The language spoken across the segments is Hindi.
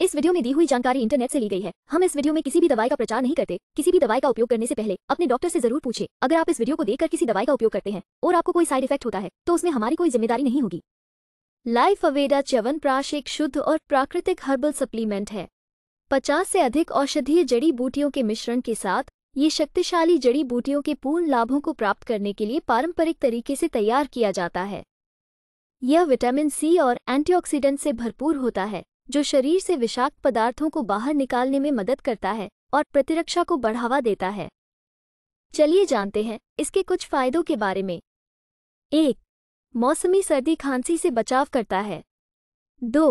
इस वीडियो में दी हुई जानकारी इंटरनेट से ली गई है हम इस वीडियो में किसी भी दवाई का प्रचार नहीं करते किसी भी दवाई का उपयोग करने से पहले अपने डॉक्टर से जरूर पूछे अगर आप इस वीडियो को देखकर किसी दवाई का उपयोग करते हैं और आपको कोई साइड इफेक्ट होता है तो उसमें हमारी कोई जिम्मेदारी नहीं होगी लाइफ अवेडा प्राश एक शुद्ध और प्राकृतिक हर्बल सप्लीमेंट है पचास से अधिक औषधीय जड़ी बूटियों के मिश्रण के साथ ये शक्तिशाली जड़ी बूटियों के पूर्ण लाभों को प्राप्त करने के लिए पारंपरिक तरीके से तैयार किया जाता है यह विटामिन सी और एंटीऑक्सीडेंट से भरपूर होता है जो शरीर से विषाक्त पदार्थों को बाहर निकालने में मदद करता है और प्रतिरक्षा को बढ़ावा देता है चलिए जानते हैं इसके कुछ फायदों के बारे में एक मौसमी सर्दी खांसी से बचाव करता है दो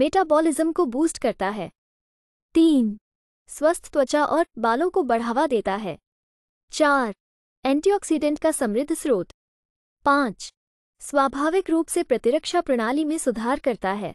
मेटाबॉलिज्म को बूस्ट करता है तीन स्वस्थ त्वचा और बालों को बढ़ावा देता है चार एंटीऑक्सीडेंट का समृद्ध स्रोत पाँच स्वाभाविक रूप से प्रतिरक्षा प्रणाली में सुधार करता है